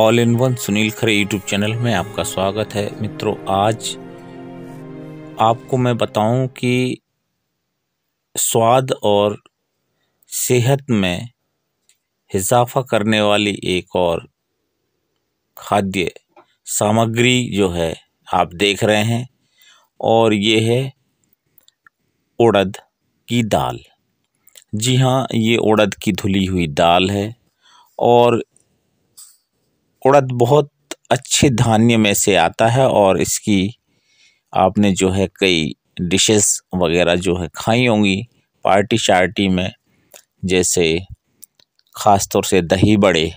all in one Sunil Khare YouTube channel में आपका स्वागत है मित्रों आज आपको मैं बताऊं कि स्वाद और सेहत में इजाफा करने वाली एक और खाद्य सामग्री जो है आप देख रहे हैं और ये है उड़द की दाल जी हाँ ये उड़द की धुली हुई दाल है और उड़द बहुत अच्छे धान्य में से आता है और इसकी आपने जो है कई डिशेस वगैरह जो है खाई होंगी पार्टी शार्टी में जैसे ख़ास तौर से दही बड़े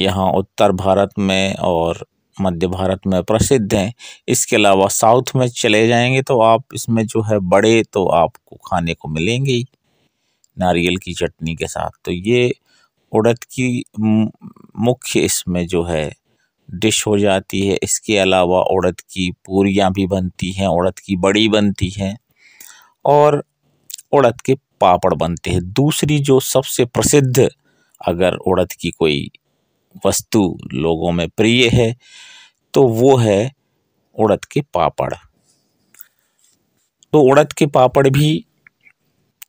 यहाँ उत्तर भारत में और मध्य भारत में प्रसिद्ध हैं इसके अलावा साउथ में चले जाएंगे तो आप इसमें जो है बड़े तो आपको खाने को मिलेंगे ही नारियल की चटनी के साथ तो ये उड़द की मुख्य इसमें जो है डिश हो जाती है इसके अलावा उड़द की पूरियाँ भी बनती हैं उड़द की बड़ी बनती हैं और उड़द के पापड़ बनते हैं दूसरी जो सबसे प्रसिद्ध अगर उड़द की कोई वस्तु लोगों में प्रिय है तो वो है उड़द के पापड़ तो उड़द के पापड़ भी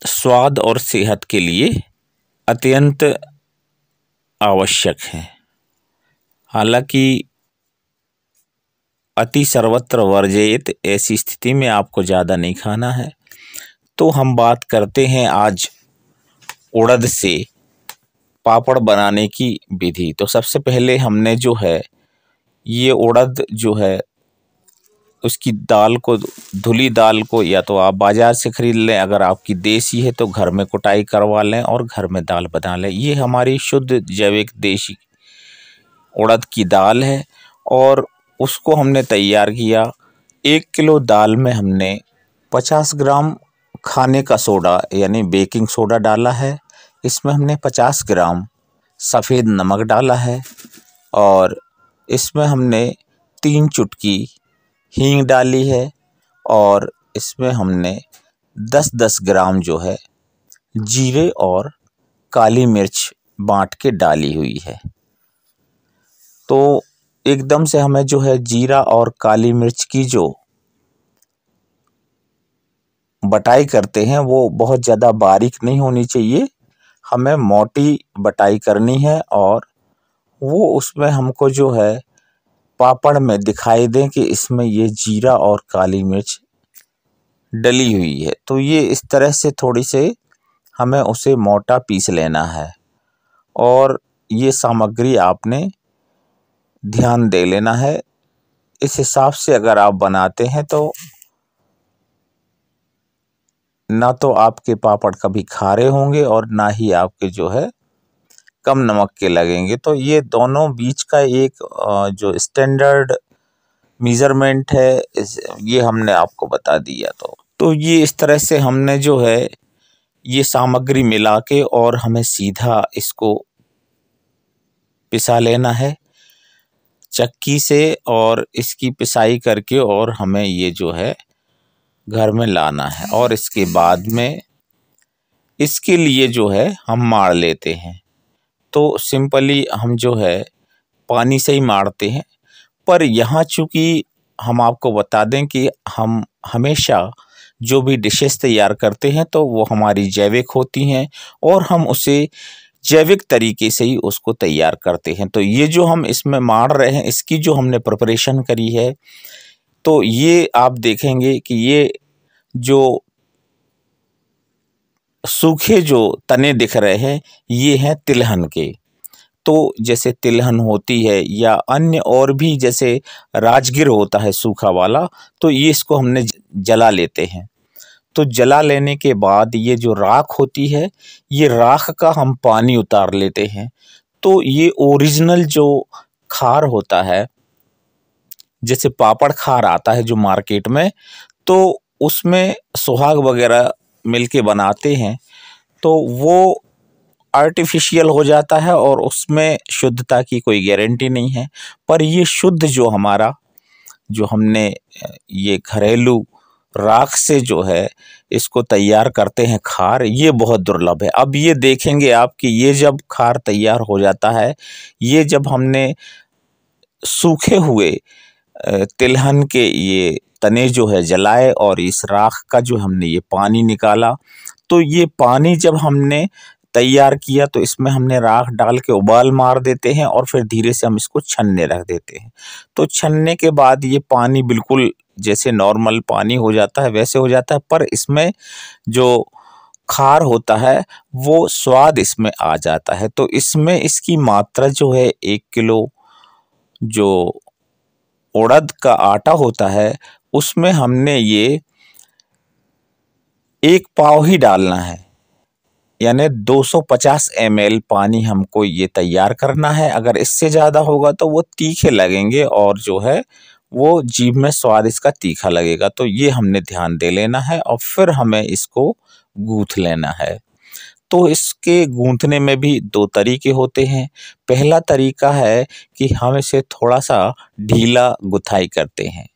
स्वाद और सेहत के लिए अत्यंत आवश्यक है हालांकि अति सर्वत्र वर्जित ऐसी स्थिति में आपको ज़्यादा नहीं खाना है तो हम बात करते हैं आज उड़द से पापड़ बनाने की विधि तो सबसे पहले हमने जो है ये उड़द जो है उसकी दाल को धुली दाल को या तो आप बाज़ार से ख़रीद लें अगर आपकी देसी है तो घर में कुटाई करवा लें और घर में दाल बना लें ये हमारी शुद्ध जैविक देसी उड़द की दाल है और उसको हमने तैयार किया एक किलो दाल में हमने पचास ग्राम खाने का सोडा यानी बेकिंग सोडा डाला है इसमें हमने पचास ग्राम सफ़ेद नमक डाला है और इसमें हमने तीन चुटकी हींग डाली है और इसमें हमने दस दस ग्राम जो है जीरे और काली मिर्च बाँट के डाली हुई है तो एकदम से हमें जो है जीरा और काली मिर्च की जो बटाई करते हैं वो बहुत ज़्यादा बारीक नहीं होनी चाहिए हमें मोटी बटाई करनी है और वो उसमें हमको जो है पापड़ में दिखाई दें कि इसमें ये जीरा और काली मिर्च डली हुई है तो ये इस तरह से थोड़ी से हमें उसे मोटा पीस लेना है और ये सामग्री आपने ध्यान दे लेना है इस हिसाब से अगर आप बनाते हैं तो ना तो आपके पापड़ कभी खारे होंगे और ना ही आपके जो है कम नमक के लगेंगे तो ये दोनों बीच का एक जो स्टैंडर्ड मेज़रमेंट है ये हमने आपको बता दिया तो तो ये इस तरह से हमने जो है ये सामग्री मिला के और हमें सीधा इसको पिसा लेना है चक्की से और इसकी पिसाई करके और हमें ये जो है घर में लाना है और इसके बाद में इसके लिए जो है हम मार लेते हैं तो सिंपली हम जो है पानी से ही मारते हैं पर यहाँ चूँकि हम आपको बता दें कि हम हमेशा जो भी डिशेस तैयार करते हैं तो वो हमारी जैविक होती हैं और हम उसे जैविक तरीके से ही उसको तैयार करते हैं तो ये जो हम इसमें मार रहे हैं इसकी जो हमने प्रिपरेशन करी है तो ये आप देखेंगे कि ये जो सूखे जो तने दिख रहे हैं ये हैं तिलहन के तो जैसे तिलहन होती है या अन्य और भी जैसे राजगिर होता है सूखा वाला तो ये इसको हमने जला लेते हैं तो जला लेने के बाद ये जो राख होती है ये राख का हम पानी उतार लेते हैं तो ये ओरिजिनल जो खार होता है जैसे पापड़ खार आता है जो मार्केट में तो उसमें सुहाग वगैरह मिलके बनाते हैं तो वो आर्टिफिशियल हो जाता है और उसमें शुद्धता की कोई गारंटी नहीं है पर ये शुद्ध जो हमारा जो हमने ये घरेलू राख से जो है इसको तैयार करते हैं खार ये बहुत दुर्लभ है अब ये देखेंगे आप कि ये जब खार तैयार हो जाता है ये जब हमने सूखे हुए तिलहन के ये तने जो है जलाए और इस राख का जो हमने ये पानी निकाला तो ये पानी जब हमने तैयार किया तो इसमें हमने राख डाल के उबाल मार देते हैं और फिर धीरे से हम इसको छनने रख देते हैं तो छनने के बाद ये पानी बिल्कुल जैसे नॉर्मल पानी हो जाता है वैसे हो जाता है पर इसमें जो खार होता है वो स्वाद इसमें आ जाता है तो इसमें इसकी मात्रा जो है एक किलो जो उड़द का आटा होता है उसमें हमने ये एक पाव ही डालना है यानी 250 एल पानी हमको ये तैयार करना है अगर इससे ज़्यादा होगा तो वो तीखे लगेंगे और जो है वो जीभ में स्वाद इसका तीखा लगेगा तो ये हमने ध्यान दे लेना है और फिर हमें इसको गूँथ लेना है तो इसके गूंथने में भी दो तरीके होते हैं पहला तरीका है कि हम इसे थोड़ा सा ढीला गुथाई करते हैं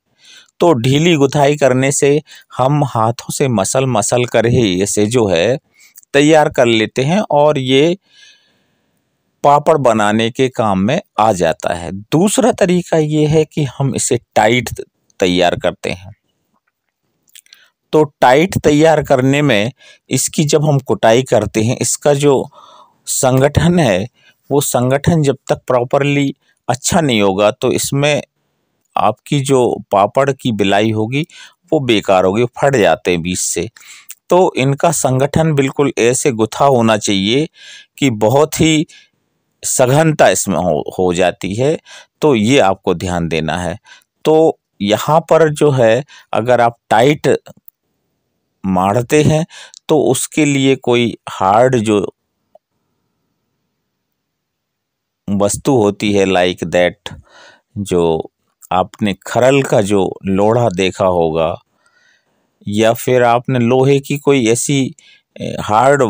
तो ढीली गुथाई करने से हम हाथों से मसल मसल कर ही इसे जो है तैयार कर लेते हैं और ये पापड़ बनाने के काम में आ जाता है दूसरा तरीका ये है कि हम इसे टाइट तैयार करते हैं तो टाइट तैयार करने में इसकी जब हम कुटाई करते हैं इसका जो संगठन है वो संगठन जब तक प्रॉपरली अच्छा नहीं होगा तो इसमें आपकी जो पापड़ की बिलाई होगी वो बेकार होगी फट जाते हैं बीच से तो इनका संगठन बिल्कुल ऐसे गुथा होना चाहिए कि बहुत ही सघनता इसमें हो हो जाती है तो ये आपको ध्यान देना है तो यहाँ पर जो है अगर आप टाइट मारते हैं तो उसके लिए कोई हार्ड जो वस्तु होती है लाइक दैट जो आपने खरल का जो लोढ़ा देखा होगा या फिर आपने लोहे की कोई ऐसी हार्ड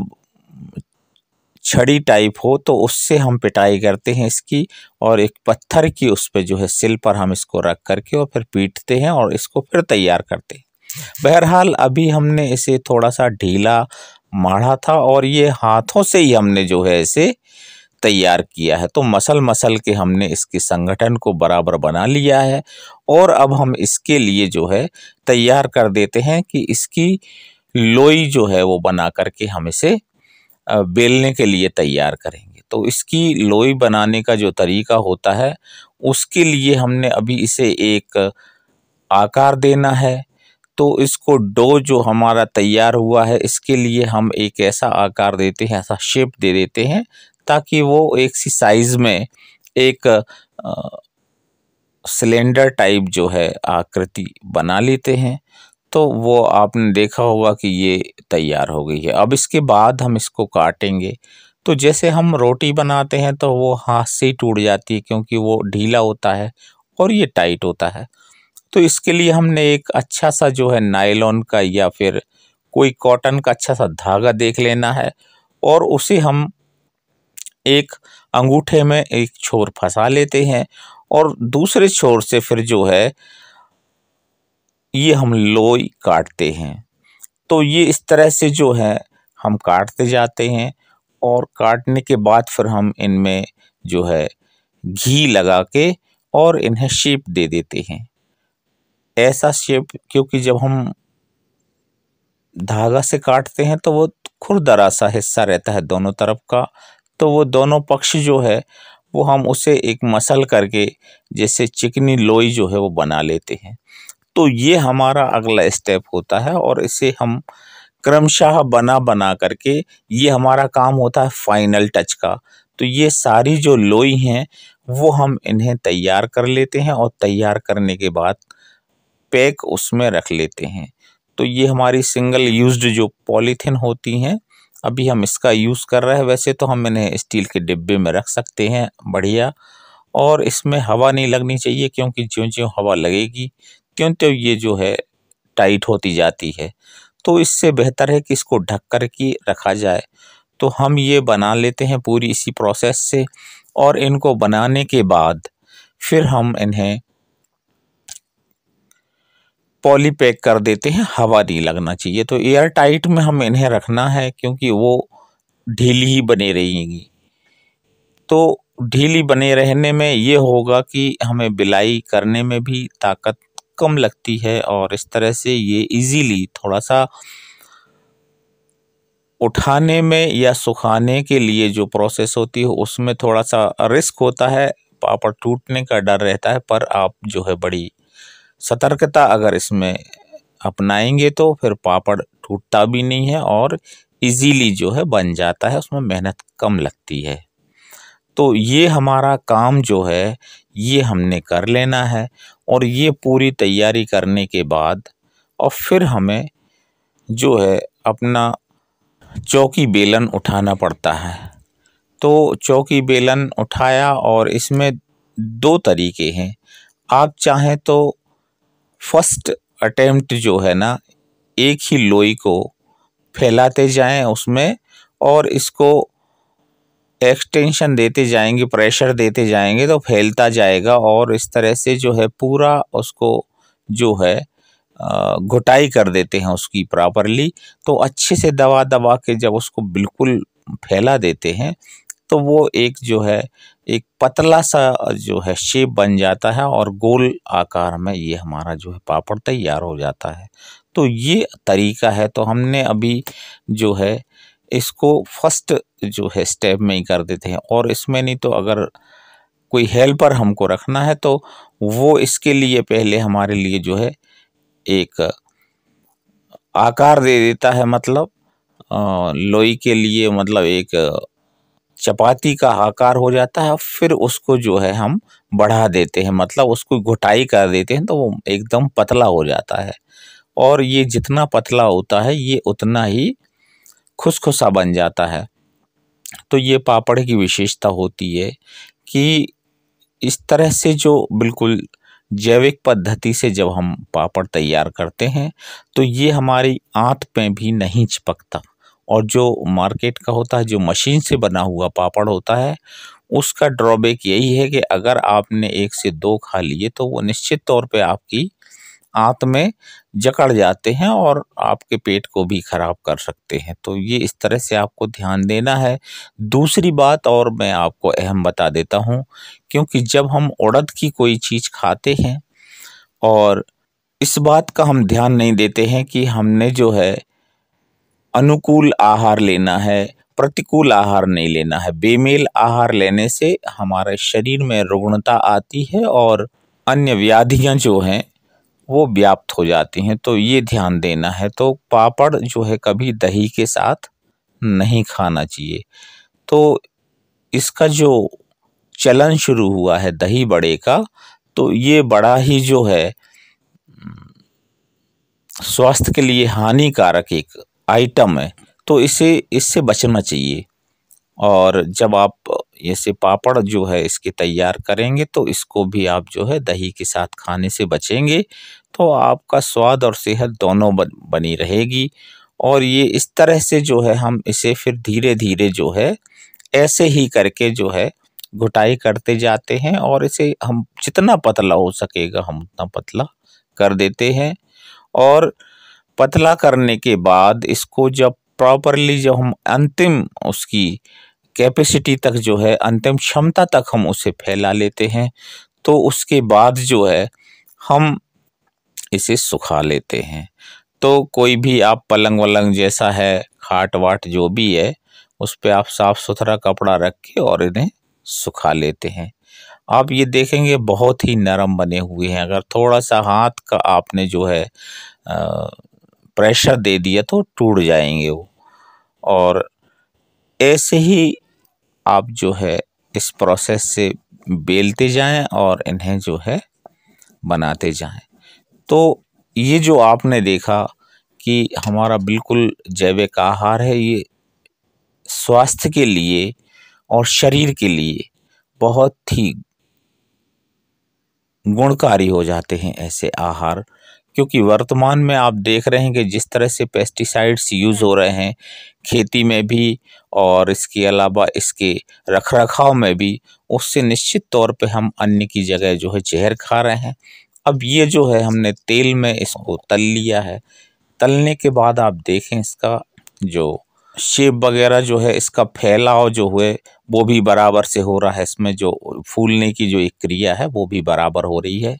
छड़ी टाइप हो तो उससे हम पिटाई करते हैं इसकी और एक पत्थर की उस पर जो है सिल पर हम इसको रख करके और फिर पीटते हैं और इसको फिर तैयार करते हैं बहरहाल अभी हमने इसे थोड़ा सा ढीला माढ़ा था और ये हाथों से ही हमने जो है इसे तैयार किया है तो मसल मसल के हमने इसके संगठन को बराबर बना लिया है और अब हम इसके लिए जो है तैयार कर देते हैं कि इसकी लोई जो है वो बना करके हम इसे बेलने के लिए तैयार करेंगे तो इसकी लोई बनाने का जो तरीका होता है उसके लिए हमने अभी इसे एक आकार देना है तो इसको डो जो हमारा तैयार हुआ है इसके लिए हम एक ऐसा आकार देते हैं ऐसा शेप दे देते हैं ताकि वो एक सी साइज में एक सिलेंडर टाइप जो है आकृति बना लेते हैं तो वो आपने देखा होगा कि ये तैयार हो गई है अब इसके बाद हम इसको काटेंगे तो जैसे हम रोटी बनाते हैं तो वो हाथ से ही टूट जाती है क्योंकि वो ढीला होता है और ये टाइट होता है तो इसके लिए हमने एक अच्छा सा जो है नायलॉन का या फिर कोई कॉटन का अच्छा सा धागा देख लेना है और उसे हम एक अंगूठे में एक छोर फंसा लेते हैं और दूसरे छोर से फिर जो है ये हम लोई काटते हैं तो ये इस तरह से जो है हम काटते जाते हैं और काटने के बाद फिर हम इनमें जो है घी लगा के और इन्हें शेप दे देते हैं ऐसा शेप क्योंकि जब हम धागा से काटते हैं तो वो खुरदरा सा हिस्सा रहता है दोनों तरफ का तो वो दोनों पक्ष जो है वो हम उसे एक मसल करके जैसे चिकनी लोई जो है वो बना लेते हैं तो ये हमारा अगला स्टेप होता है और इसे हम क्रमशः बना बना करके ये हमारा काम होता है फाइनल टच का तो ये सारी जो लोई हैं वो हम इन्हें तैयार कर लेते हैं और तैयार करने के बाद पैक उसमें रख लेते हैं तो ये हमारी सिंगल यूज्ड जो पॉलीथीन होती हैं अभी हम इसका यूज़ कर रहे हैं वैसे तो हम इन्हें स्टील के डिब्बे में रख सकते हैं बढ़िया और इसमें हवा नहीं लगनी चाहिए क्योंकि ज्यों ज्यों हवा लगेगी क्यों त्यों ये जो है टाइट होती जाती है तो इससे बेहतर है कि इसको ढक कर के रखा जाए तो हम ये बना लेते हैं पूरी इसी प्रोसेस से और इनको बनाने के बाद फिर हम इन्हें पॉलीपैक कर देते हैं हवा नहीं लगना चाहिए तो एयर टाइट में हम इन्हें रखना है क्योंकि वो ढीली ही बने रहेंगी तो ढीली बने रहने में ये होगा कि हमें बिलाई करने में भी ताकत कम लगती है और इस तरह से ये इजीली थोड़ा सा उठाने में या सुखाने के लिए जो प्रोसेस होती है उसमें थोड़ा सा रिस्क होता है पापड़ टूटने का डर रहता है पर आप जो है बड़ी सतर्कता अगर इसमें अपनाएंगे तो फिर पापड़ टूटता भी नहीं है और इजीली जो है बन जाता है उसमें मेहनत कम लगती है तो ये हमारा काम जो है ये हमने कर लेना है और ये पूरी तैयारी करने के बाद और फिर हमें जो है अपना चौकी बेलन उठाना पड़ता है तो चौकी बेलन उठाया और इसमें दो तरीके हैं आप चाहें तो फर्स्ट अटेम्प्ट जो है ना एक ही लोई को फैलाते जाएं उसमें और इसको एक्सटेंशन देते जाएंगे प्रेशर देते जाएंगे तो फैलता जाएगा और इस तरह से जो है पूरा उसको जो है घुटाई कर देते हैं उसकी प्रॉपरली तो अच्छे से दबा दबा के जब उसको बिल्कुल फैला देते हैं तो वो एक जो है एक पतला सा जो है शेप बन जाता है और गोल आकार में ये हमारा जो है पापड़ तैयार हो जाता है तो ये तरीका है तो हमने अभी जो है इसको फर्स्ट जो है स्टेप में ही कर देते हैं और इसमें नहीं तो अगर कोई हेल्पर हमको रखना है तो वो इसके लिए पहले हमारे लिए जो है एक आकार दे देता है मतलब लोई के लिए मतलब एक चपाती का आकार हो जाता है फिर उसको जो है हम बढ़ा देते हैं मतलब उसको घुटाई कर देते हैं तो वो एकदम पतला हो जाता है और ये जितना पतला होता है ये उतना ही खुसखुसा बन जाता है तो ये पापड़ की विशेषता होती है कि इस तरह से जो बिल्कुल जैविक पद्धति से जब हम पापड़ तैयार करते हैं तो ये हमारी आँत में भी नहीं चिपकता और जो मार्केट का होता है जो मशीन से बना हुआ पापड़ होता है उसका ड्रॉबैक यही है कि अगर आपने एक से दो खा लिए तो वो निश्चित तौर पे आपकी आंत में जकड़ जाते हैं और आपके पेट को भी ख़राब कर सकते हैं तो ये इस तरह से आपको ध्यान देना है दूसरी बात और मैं आपको अहम बता देता हूँ क्योंकि जब हम उड़द की कोई चीज़ खाते हैं और इस बात का हम ध्यान नहीं देते हैं कि हमने जो है अनुकूल आहार लेना है प्रतिकूल आहार नहीं लेना है बेमेल आहार लेने से हमारे शरीर में रुग्णता आती है और अन्य व्याधियां जो हैं वो व्याप्त हो जाती हैं तो ये ध्यान देना है तो पापड़ जो है कभी दही के साथ नहीं खाना चाहिए तो इसका जो चलन शुरू हुआ है दही बड़े का तो ये बड़ा ही जो है स्वास्थ्य के लिए हानिकारक एक आइटम है तो इसे इससे बचना चाहिए और जब आप ऐसे पापड़ जो है इसके तैयार करेंगे तो इसको भी आप जो है दही के साथ खाने से बचेंगे तो आपका स्वाद और सेहत दोनों बन, बनी रहेगी और ये इस तरह से जो है हम इसे फिर धीरे धीरे जो है ऐसे ही करके जो है घुटाई करते जाते हैं और इसे हम जितना पतला हो सकेगा हम उतना पतला कर देते हैं और पतला करने के बाद इसको जब प्रॉपरली जब हम अंतिम उसकी कैपेसिटी तक जो है अंतिम क्षमता तक हम उसे फैला लेते हैं तो उसके बाद जो है हम इसे सुखा लेते हैं तो कोई भी आप पलंग वलंग जैसा है खाट वाट जो भी है उस पर आप साफ़ सुथरा कपड़ा रख के और इन्हें सुखा लेते हैं आप ये देखेंगे बहुत ही नरम बने हुए हैं अगर थोड़ा सा हाथ का आपने जो है आ, प्रेशर दे दिया तो टूट जाएंगे वो और ऐसे ही आप जो है इस प्रोसेस से बेलते जाएं और इन्हें जो है बनाते जाएं तो ये जो आपने देखा कि हमारा बिल्कुल जैविक आहार है ये स्वास्थ्य के लिए और शरीर के लिए बहुत ही गुणकारी हो जाते हैं ऐसे आहार क्योंकि वर्तमान में आप देख रहे हैं कि जिस तरह से पेस्टिसाइड्स यूज़ हो रहे हैं खेती में भी और इसके अलावा इसके रख रखाव में भी उससे निश्चित तौर पे हम अन्य की जगह जो है जहर खा रहे हैं अब ये जो है हमने तेल में इसको तल लिया है तलने के बाद आप देखें इसका जो शेप वगैरह जो है इसका फैलाव जो है वो भी बराबर से हो रहा है इसमें जो फूलने की जो एक क्रिया है वो भी बराबर हो रही है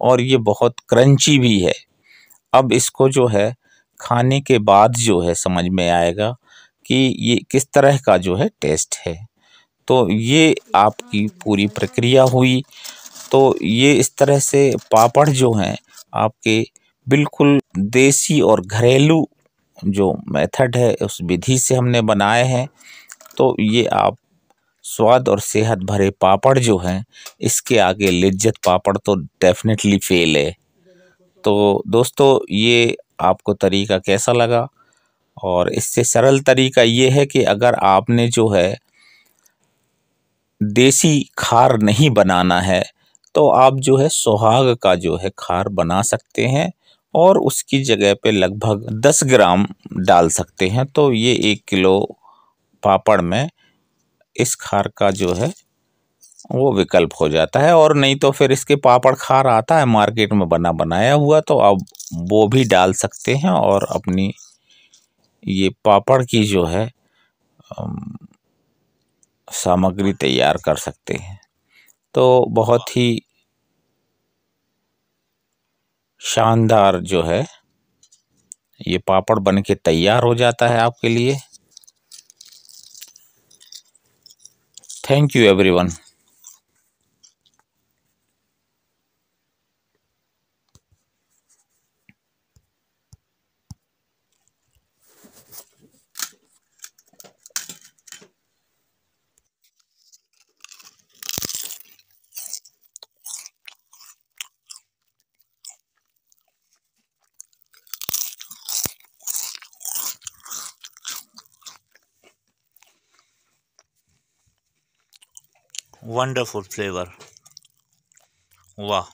और ये बहुत क्रंची भी है अब इसको जो है खाने के बाद जो है समझ में आएगा कि ये किस तरह का जो है टेस्ट है तो ये आपकी पूरी प्रक्रिया हुई तो ये इस तरह से पापड़ जो हैं आपके बिल्कुल देसी और घरेलू जो मेथड है उस विधि से हमने बनाए हैं तो ये आप स्वाद और सेहत भरे पापड़ जो हैं इसके आगे लिज्जत पापड़ तो डेफिनेटली फेल है तो दोस्तों ये आपको तरीका कैसा लगा और इससे सरल तरीका ये है कि अगर आपने जो है देसी खार नहीं बनाना है तो आप जो है सुहाग का जो है खार बना सकते हैं और उसकी जगह पे लगभग दस ग्राम डाल सकते हैं तो ये एक किलो पापड़ में इस खार का जो है वो विकल्प हो जाता है और नहीं तो फिर इसके पापड़ खार आता है मार्केट में बना बनाया हुआ तो आप वो भी डाल सकते हैं और अपनी ये पापड़ की जो है सामग्री तैयार कर सकते हैं तो बहुत ही शानदार जो है ये पापड़ बन के तैयार हो जाता है आपके लिए thank you everyone wonderful flavor wow